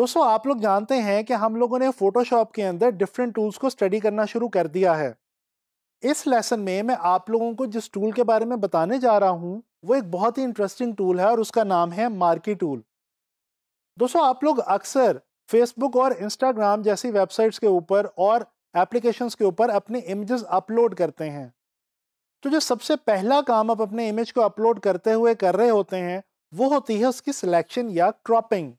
दोस्तों आप लोग जानते हैं कि हम लोगों ने फोटोशॉप के अंदर डिफरेंट टूल्स को स्टडी करना शुरू कर दिया है इस लेसन में मैं आप लोगों को जिस टूल के बारे में बताने जा रहा हूँ वो एक बहुत ही इंटरेस्टिंग टूल है और उसका नाम है मार्की टूल दोस्तों आप लोग अक्सर फेसबुक और इंस्टाग्राम जैसी वेबसाइट्स के ऊपर और एप्लीकेशन के ऊपर अपने इमेजेस अपलोड करते हैं तो जो सबसे पहला काम आप अपने इमेज को अपलोड करते हुए कर रहे होते हैं वो होती है उसकी सिलेक्शन या क्रॉपिंग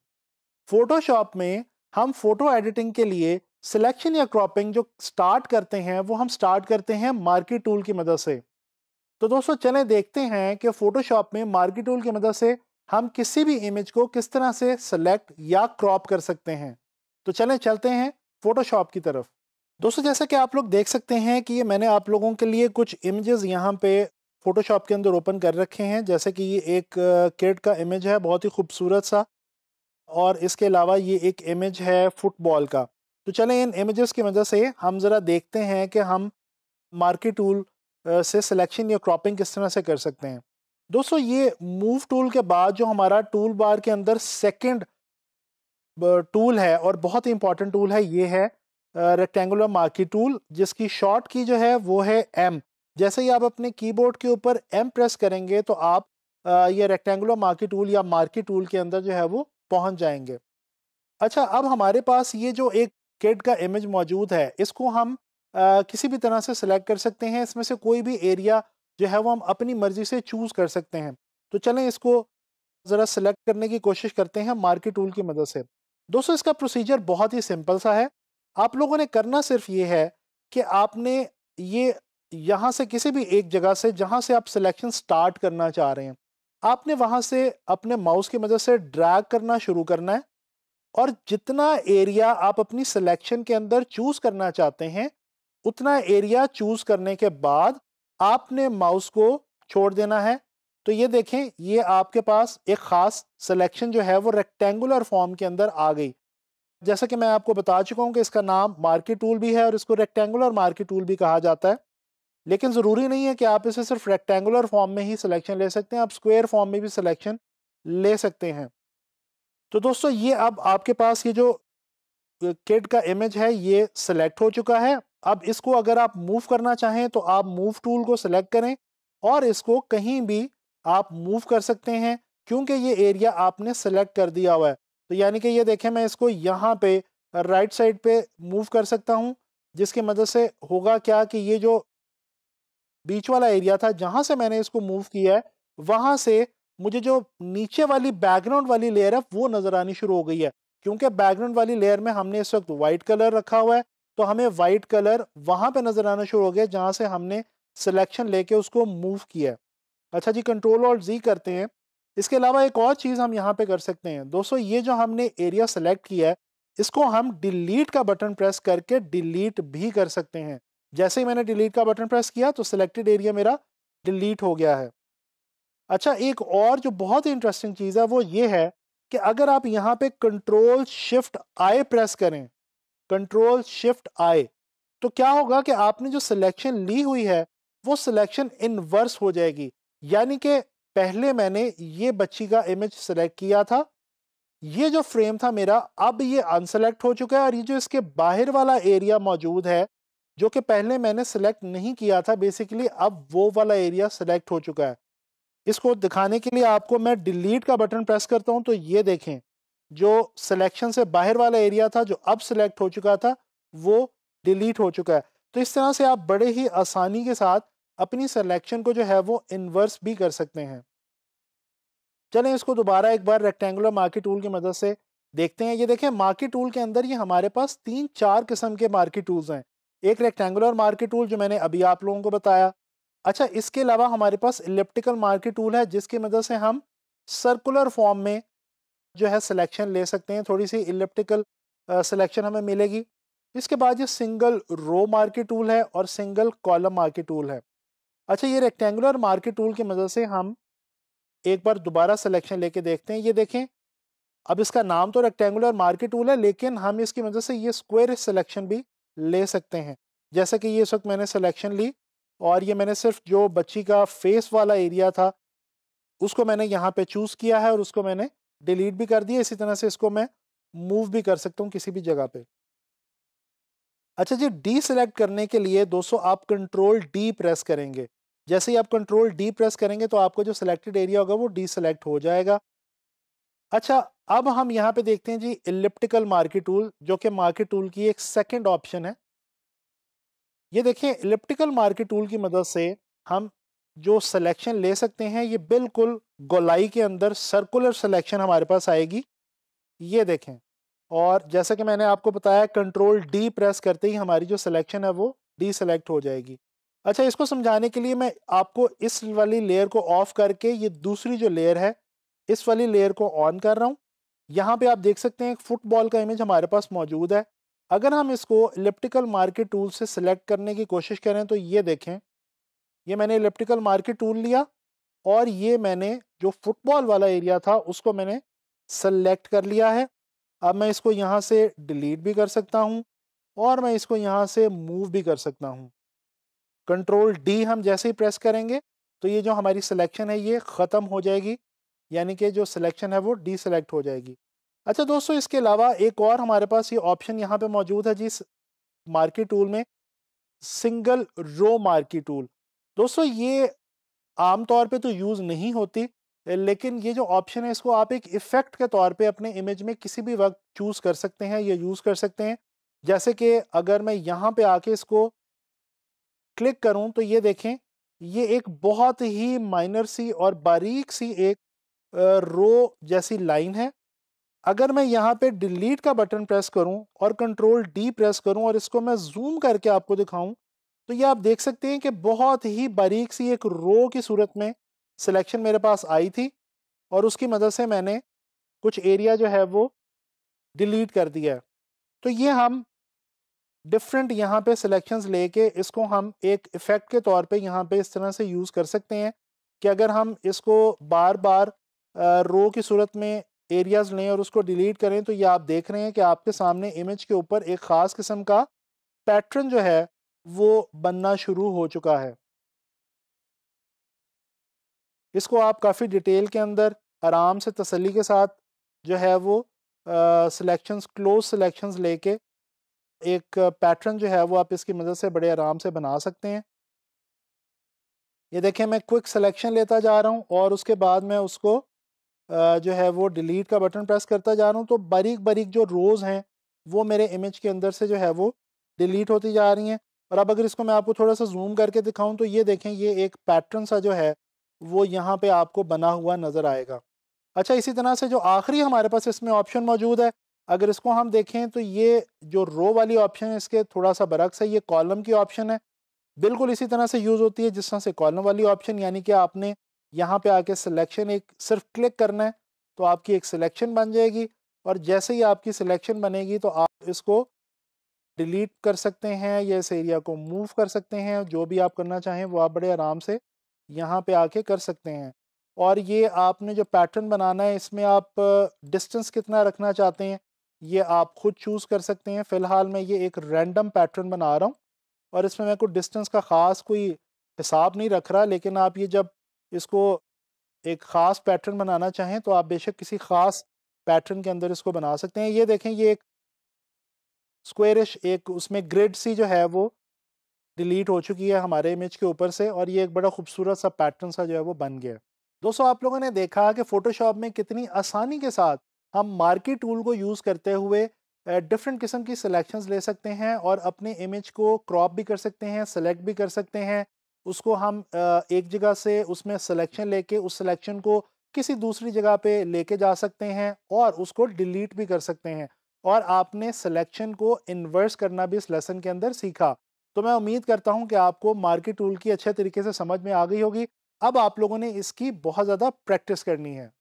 फोटोशॉप में हम फोटो एडिटिंग के लिए सिलेक्शन या क्रॉपिंग जो स्टार्ट करते हैं वो हम स्टार्ट करते हैं मार्केट टूल की मदद से तो दोस्तों चलें देखते हैं कि फोटोशॉप में मार्केट टूल की मदद से हम किसी भी इमेज को किस तरह से सेलेक्ट या क्रॉप कर सकते हैं तो चलें चलते हैं फोटोशॉप की तरफ दोस्तों जैसा कि आप लोग देख सकते हैं कि ये मैंने आप लोगों के लिए कुछ इमेजेस यहाँ पे फोटोशॉप के अंदर ओपन कर रखे हैं जैसे कि ये एक किड का इमेज है बहुत ही खूबसूरत सा और इसके अलावा ये एक इमेज है फुटबॉल का तो चलें इन इमेजेस की वजह से हम ज़रा देखते हैं कि हम मार्केट टूल से सिलेक्शन या क्रॉपिंग किस तरह से कर सकते हैं दोस्तों ये मूव टूल के बाद जो हमारा टूल बार के अंदर सेकंड टूल है और बहुत ही इंपॉर्टेंट टूल है ये है रेक्टेंगुलर मार्किट टूल जिसकी शॉर्ट की जो है वो है एम जैसे ही आप अपने कीबोर्ड के ऊपर एम प्रेस करेंगे तो आप ये रेक्टेंगुलर मार्की टूल या मार्केट टूल के अंदर जो है वो पहुंच जाएंगे अच्छा अब हमारे पास ये जो एक किट का इमेज मौजूद है इसको हम आ, किसी भी तरह से सिलेक्ट कर सकते हैं इसमें से कोई भी एरिया जो है वो हम अपनी मर्ज़ी से चूज़ कर सकते हैं तो चलें इसको ज़रा सिलेक्ट करने की कोशिश करते हैं मार्केट टूल की मदद से दोस्तों इसका प्रोसीजर बहुत ही सिंपल सा है आप लोगों ने करना सिर्फ ये है कि आपने ये यहाँ से किसी भी एक जगह से जहाँ से आप सिलेक्शन स्टार्ट करना चाह रहे हैं आपने वहाँ से अपने माउस की मदद से ड्रैग करना शुरू करना है और जितना एरिया आप अपनी सिलेक्शन के अंदर चूज़ करना चाहते हैं उतना एरिया चूज़ करने के बाद आपने माउस को छोड़ देना है तो ये देखें ये आपके पास एक ख़ास सिलेक्शन जो है वो रेक्टेंगुलर फॉर्म के अंदर आ गई जैसा कि मैं आपको बता चुका हूँ कि इसका नाम मार्केट टूल भी है और इसको रेक्टेंगुलर मार्केट टूल भी कहा जाता है लेकिन ज़रूरी नहीं है कि आप इसे सिर्फ रेक्टेंगुलर फॉर्म में ही सिलेक्शन ले सकते हैं आप स्क्वायर फॉर्म में भी सिलेक्शन ले सकते हैं तो दोस्तों ये अब आपके पास ये जो किड का इमेज है ये सिलेक्ट हो चुका है अब इसको अगर आप मूव करना चाहें तो आप मूव टूल को सिलेक्ट करें और इसको कहीं भी आप मूव कर सकते हैं क्योंकि ये एरिया आपने सेलेक्ट कर दिया हुआ है तो यानी कि ये देखें मैं इसको यहाँ पे राइट साइड पे मूव कर सकता हूँ जिसकी मदद से होगा क्या कि ये जो बीच वाला एरिया था जहाँ से मैंने इसको मूव किया है वहाँ से मुझे जो नीचे वाली बैकग्राउंड वाली लेयर है वो नज़र आनी शुरू हो गई है क्योंकि बैकग्राउंड वाली लेयर में हमने इस वक्त वाइट कलर रखा हुआ है तो हमें वाइट कलर वहाँ पे नज़र आना शुरू हो गया जहाँ से हमने सिलेक्शन लेके उसको मूव किया है अच्छा जी कंट्रोल और जी करते हैं इसके अलावा एक और चीज़ हम यहाँ पे कर सकते हैं दोस्तों ये जो हमने एरिया सेलेक्ट किया है इसको हम डिलीट का बटन प्रेस करके डिलीट भी कर सकते हैं जैसे ही मैंने डिलीट का बटन प्रेस किया तो सिलेक्टेड एरिया मेरा डिलीट हो गया है अच्छा एक और जो बहुत ही इंटरेस्टिंग चीज़ है वो ये है कि अगर आप यहाँ पे कंट्रोल शिफ्ट आई प्रेस करें कंट्रोल शिफ्ट आई तो क्या होगा कि आपने जो सिलेक्शन ली हुई है वो सिलेक्शन इनवर्स हो जाएगी यानी कि पहले मैंने ये बच्ची का इमेज सेलेक्ट किया था ये जो फ्रेम था मेरा अब ये अनसेलेक्ट हो चुका है और ये जो इसके बाहर वाला एरिया मौजूद है जो कि पहले मैंने सेलेक्ट नहीं किया था बेसिकली अब वो वाला एरिया सेलेक्ट हो चुका है इसको दिखाने के लिए आपको मैं डिलीट का बटन प्रेस करता हूं तो ये देखें जो सिलेक्शन से बाहर वाला एरिया था जो अब सिलेक्ट हो चुका था वो डिलीट हो चुका है तो इस तरह से आप बड़े ही आसानी के साथ अपनी सिलेक्शन को जो है वो इन्वर्स भी कर सकते हैं चलें इसको दोबारा एक बार रेक्टेंगुलर मार्केट टूल की मदद से देखते हैं ये देखें मार्केट टूल के अंदर ये हमारे पास तीन चार किस्म के मार्केट टूल्स हैं एक रेक्टेंगुलर मार्केट टूल जो मैंने अभी आप लोगों को बताया अच्छा इसके अलावा हमारे पास इलेप्टिकल मार्केट टूल है जिसकी मदद से हम सर्कुलर फॉर्म में जो है सिलेक्शन ले सकते हैं थोड़ी सी इलेप्टिकल सिलेक्शन हमें मिलेगी इसके बाद ये सिंगल रो मार्केट टूल है और सिंगल कॉलम मार्केट टूल है अच्छा ये रेक्टेंगुलर मार्केट टूल की मदद से हम एक बार दोबारा सिलेक्शन लेके देखते हैं ये देखें अब इसका नाम तो रेक्टेंगुलर मार्केट टूल है लेकिन हम इसकी मदद से ये स्क्वायर सिलेक्शन भी ले सकते हैं जैसे कि ये इस वक्त मैंने सिलेक्शन ली और ये मैंने सिर्फ जो बच्ची का फेस वाला एरिया था उसको मैंने यहाँ पे चूज़ किया है और उसको मैंने डिलीट भी कर दिया इसी तरह से इसको मैं मूव भी कर सकता हूँ किसी भी जगह पे अच्छा जी डी सेलेक्ट करने के लिए दोस्तों आप कंट्रोल डी प्रेस करेंगे जैसे ही आप कंट्रोल डी प्रेस करेंगे तो आपको जो सिलेक्टेड एरिया होगा वो डी सेलेक्ट हो जाएगा अच्छा अब हम यहाँ पे देखते हैं जी इलिप्टिकल मार्केट टूल जो कि मार्केट टूल की एक सेकंड ऑप्शन है ये देखिए इलिप्टिकल मार्केट टूल की मदद से हम जो सिलेक्शन ले सकते हैं ये बिल्कुल गोलाई के अंदर सर्कुलर सिलेक्शन हमारे पास आएगी ये देखें और जैसा कि मैंने आपको बताया कंट्रोल डी प्रेस करते ही हमारी जो सिलेक्शन है वो डी सेलेक्ट हो जाएगी अच्छा इसको समझाने के लिए मैं आपको इस वाली लेयर को ऑफ करके ये दूसरी जो लेयर है इस वाली लेयर को ऑन कर रहा हूँ यहाँ पे आप देख सकते हैं एक फुटबॉल का इमेज हमारे पास मौजूद है अगर हम इसको इलेप्टिकल मार्केट टूल से सिलेक्ट करने की कोशिश करें तो ये देखें ये मैंने इलेप्टिकल मार्केट टूल लिया और ये मैंने जो फुटबॉल वाला एरिया था उसको मैंने सेलेक्ट कर लिया है अब मैं इसको यहाँ से डिलीट भी कर सकता हूँ और मैं इसको यहाँ से मूव भी कर सकता हूँ कंट्रोल डी हम जैसे ही प्रेस करेंगे तो ये जो हमारी सिलेक्शन है ये ख़त्म हो जाएगी यानी कि जो सिलेक्शन है वो डी सेलेक्ट हो जाएगी अच्छा दोस्तों इसके अलावा एक और हमारे पास ये ऑप्शन यहाँ पे मौजूद है जिस मार्की टूल में सिंगल रो मार्की टूल दोस्तों ये आमतौर पे तो यूज़ नहीं होती लेकिन ये जो ऑप्शन है इसको आप एक इफ़ेक्ट के तौर पे अपने इमेज में किसी भी वक्त चूज़ कर सकते हैं या यूज़ कर सकते हैं जैसे कि अगर मैं यहाँ पे आके इसको क्लिक करूँ तो ये देखें ये एक बहुत ही माइनर सी और बारीक सी एक रो जैसी लाइन है अगर मैं यहाँ पे डिलीट का बटन प्रेस करूँ और कंट्रोल डी प्रेस करूँ और इसको मैं जूम करके आपको दिखाऊँ तो ये आप देख सकते हैं कि बहुत ही बारीक सी एक रो की सूरत में सिलेक्शन मेरे पास आई थी और उसकी मदद से मैंने कुछ एरिया जो है वो डिलीट कर दिया है तो ये हम डिफरेंट यहाँ पे सिलेक्शंस लेके इसको हम एक इफ़ेक्ट के तौर पे यहाँ पे इस तरह से यूज़ कर सकते हैं कि अगर हम इसको बार बार रो की सूरत में एरियाज लें और उसको डिलीट करें तो ये आप देख रहे हैं कि आपके सामने इमेज के ऊपर एक ख़ास किस्म का पैटर्न जो है वो बनना शुरू हो चुका है इसको आप काफ़ी डिटेल के अंदर आराम से तसली के साथ जो है वो सिलेक्शंस क्लोज सिलेक्शंस लेके एक पैटर्न जो है वो आप इसकी मदद से बड़े आराम से बना सकते हैं ये देखें मैं क्विक सिलेक्शन लेता जा रहा हूँ और उसके बाद मैं उसको जो है वो डिलीट का बटन प्रेस करता जा रहा हूँ तो बारीक बारीक जो रोज़ हैं वो मेरे इमेज के अंदर से जो है वो डिलीट होती जा रही हैं और अब अगर इसको मैं आपको थोड़ा सा जूम करके दिखाऊं तो ये देखें ये एक पैटर्न सा जो है वो यहाँ पे आपको बना हुआ नज़र आएगा अच्छा इसी तरह से जो आखिरी हमारे पास इसमें ऑप्शन मौजूद है अगर इसको हम देखें तो ये जो रो वाली ऑप्शन है इसके थोड़ा सा बरक्स है ये कॉलम की ऑप्शन है बिल्कुल इसी तरह से यूज़ होती है जिस तरह से कॉलम वाली ऑप्शन यानी कि आपने यहाँ पे आके सिलेक्शन एक सिर्फ क्लिक करना है तो आपकी एक सिलेक्शन बन जाएगी और जैसे ही आपकी सिलेक्शन बनेगी तो आप इसको डिलीट कर सकते हैं या इस एरिया को मूव कर सकते हैं जो भी आप करना चाहें वो आप बड़े आराम से यहाँ पे आके कर सकते हैं और ये आपने जो पैटर्न बनाना है इसमें आप डिस्टेंस कितना रखना चाहते हैं ये आप खुद चूज़ कर सकते हैं फ़िलहाल मैं ये एक रैंडम पैटर्न बना रहा हूँ और इसमें मैं कोई डिस्टेंस का ख़ास कोई हिसाब नहीं रख रहा लेकिन आप ये जब इसको एक ख़ास पैटर्न बनाना चाहें तो आप बेशक किसी ख़ास पैटर्न के अंदर इसको बना सकते हैं ये देखें ये एक स्क्वेरिश एक उसमें ग्रिड सी जो है वो डिलीट हो चुकी है हमारे इमेज के ऊपर से और ये एक बड़ा खूबसूरत सा पैटर्न सा जो है वो बन गया दोस्तों आप लोगों ने देखा कि फ़ोटोशॉप में कितनी आसानी के साथ हम मार्केट टूल को यूज़ करते हुए डिफरेंट किस्म की सिलेक्शंस ले सकते हैं और अपने इमेज को क्रॉप भी कर सकते हैं सेलेक्ट भी कर सकते हैं उसको हम एक जगह से उसमें सिलेक्शन लेके उस सिलेक्शन को किसी दूसरी जगह पे लेके जा सकते हैं और उसको डिलीट भी कर सकते हैं और आपने सिलेक्शन को इन्वर्स करना भी इस लेसन के अंदर सीखा तो मैं उम्मीद करता हूँ कि आपको मार्केट टूल की अच्छे तरीके से समझ में आ गई होगी अब आप लोगों ने इसकी बहुत ज़्यादा प्रैक्टिस करनी है